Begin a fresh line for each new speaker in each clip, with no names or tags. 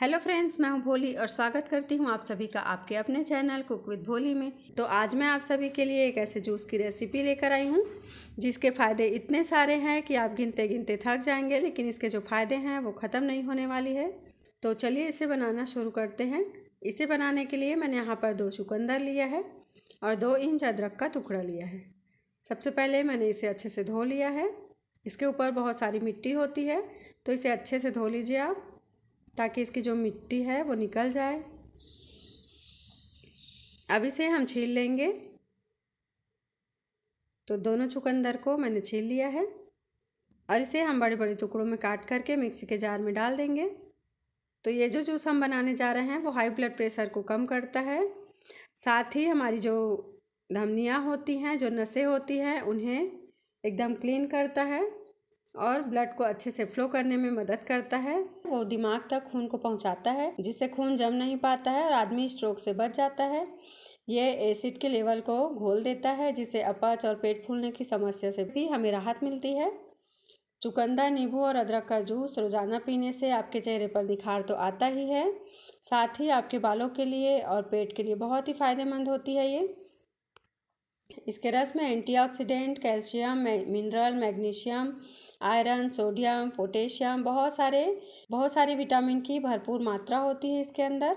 hello friends मैं हूं भोली और स्वागत करती हूं आप सभी का आपके अपने चैनल कुक विद भोली में तो आज मैं आप सभी के लिए एक ऐसे जूस की रेसिपी लेकर आई हूं जिसके फ़ायदे इतने सारे हैं कि आप गिनते गिनते थक जाएंगे लेकिन इसके जो फ़ायदे हैं वो ख़त्म नहीं होने वाली है तो चलिए इसे बनाना शुरू करते हैं इसे बनाने के लिए मैंने यहाँ पर दो चुकंदर लिया है और दो इंच अदरक का टुकड़ा लिया है सबसे पहले मैंने इसे अच्छे से धो लिया है इसके ऊपर बहुत सारी मिट्टी होती है तो इसे अच्छे से धो लीजिए आप ताकि इसकी जो मिट्टी है वो निकल जाए अब इसे हम छील लेंगे तो दोनों चुकंदर को मैंने छील लिया है और इसे हम बड़े बड़े टुकड़ों में काट करके मिक्सी के जार में डाल देंगे तो ये जो जूस हम बनाने जा रहे हैं वो हाई ब्लड प्रेशर को कम करता है साथ ही हमारी जो धमनियाँ होती हैं जो नसें होती हैं उन्हें एकदम क्लीन करता है और ब्लड को अच्छे से फ्लो करने में मदद करता है वो दिमाग तक खून को पहुंचाता है जिससे खून जम नहीं पाता है और आदमी स्ट्रोक से बच जाता है ये एसिड के लेवल को घोल देता है जिससे अपच और पेट फूलने की समस्या से भी हमें राहत मिलती है चुकंदा नींबू और अदरक का जूस रोज़ाना पीने से आपके चेहरे पर निखार तो आता ही है साथ ही आपके बालों के लिए और पेट के लिए बहुत ही फ़ायदेमंद होती है ये इसके रस में antioxidant calcium mineral magnesium iron sodium potassium बहुत सारे बहुत सारे विटामिन की भरपूर मात्रा होती है इसके अंदर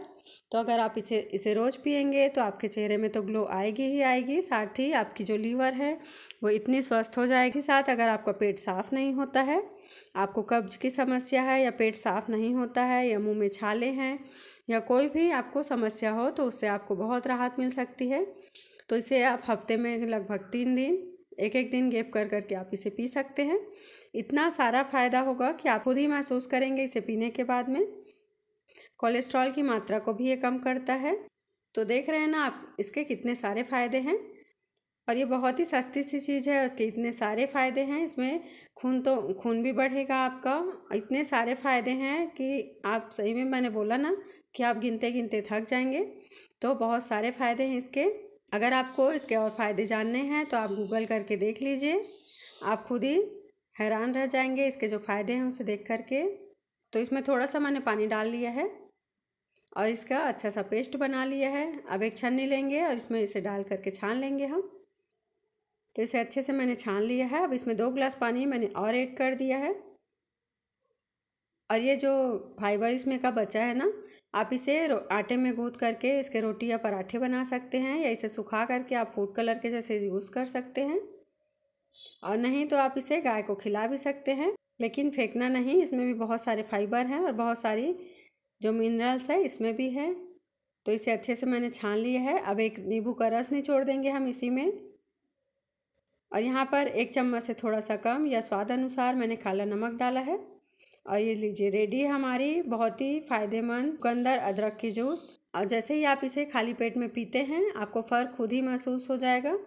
तो अगर आप इसे इसे रोज़ पियेंगे तो आपके चेहरे में तो ग्लो आएगी ही आएगी साथ ही आपकी जो लीवर है वो इतनी स्वस्थ हो जाएगी साथ अगर आपका पेट साफ़ नहीं होता है आपको कब्ज की समस्या है या पेट साफ़ नहीं होता है या मुँह में छाले हैं या कोई भी आपको समस्या हो तो उससे आपको बहुत राहत मिल सकती है तो इसे आप हफ्ते में लगभग तीन दिन एक एक दिन गेप कर करके आप इसे पी सकते हैं इतना सारा फ़ायदा होगा कि आप खुद ही महसूस करेंगे इसे पीने के बाद में कोलेस्ट्रॉल की मात्रा को भी ये कम करता है तो देख रहे हैं ना आप इसके कितने सारे फ़ायदे हैं और ये बहुत ही सस्ती सी चीज़ है उसके इतने सारे फ़ायदे हैं इसमें खून तो खून भी बढ़ेगा आपका इतने सारे फ़ायदे हैं कि आप सही में मैंने बोला ना कि आप गिनते गिनते थक जाएंगे तो बहुत सारे फ़ायदे हैं इसके अगर आपको इसके और फ़ायदे जानने हैं तो आप गूगल करके देख लीजिए आप खुद ही हैरान रह जाएंगे इसके जो फ़ायदे हैं उसे देख करके तो इसमें थोड़ा सा मैंने पानी डाल लिया है और इसका अच्छा सा पेस्ट बना लिया है अब एक छन्नी लेंगे और इसमें इसे डाल करके छान लेंगे हम तो इसे अच्छे से मैंने छान लिया है अब इसमें दो गिलास पानी मैंने और ऐड कर दिया है और ये जो फाइबर इसमें का बचा है ना आप इसे आटे में गूद करके इसके रोटी या पराठे बना सकते हैं या इसे सुखा करके आप फूड कलर के जैसे यूज़ कर सकते हैं और नहीं तो आप इसे गाय को खिला भी सकते हैं लेकिन फेंकना नहीं इसमें भी बहुत सारे फाइबर हैं और बहुत सारी जो मिनरल्स है इसमें भी है तो इसे अच्छे से मैंने छान लिया है अब एक नींबू का रस निचोड़ देंगे हम इसी में और यहाँ पर एक चम्मच से थोड़ा सा कम या स्वाद अनुसार मैंने काला नमक डाला है और ये लीजिए रेडी है हमारी बहुत ही फ़ायदेमंद चुकंदर अदरक की जूस और जैसे ही आप इसे खाली पेट में पीते हैं आपको फ़र्क खुद ही महसूस हो जाएगा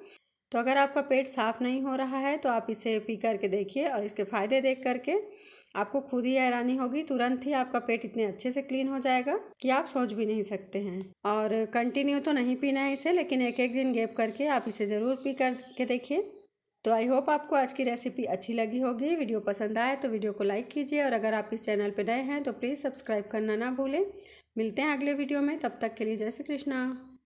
तो अगर आपका पेट साफ़ नहीं हो रहा है तो आप इसे पी करके देखिए और इसके फ़ायदे देख करके आपको खुद ही हैरानी होगी तुरंत ही आपका पेट इतने अच्छे से क्लीन हो जाएगा कि आप सोच भी नहीं सकते हैं और कंटिन्यू तो नहीं पीना है इसे लेकिन एक एक दिन गेप करके आप इसे ज़रूर पी करके देखिए तो आई होप आपको आज की रेसिपी अच्छी लगी होगी वीडियो पसंद आए तो वीडियो को लाइक कीजिए और अगर आप इस चैनल पर नए हैं तो प्लीज़ सब्सक्राइब करना ना भूलें मिलते हैं अगले वीडियो में तब तक के लिए जय श्री कृष्णा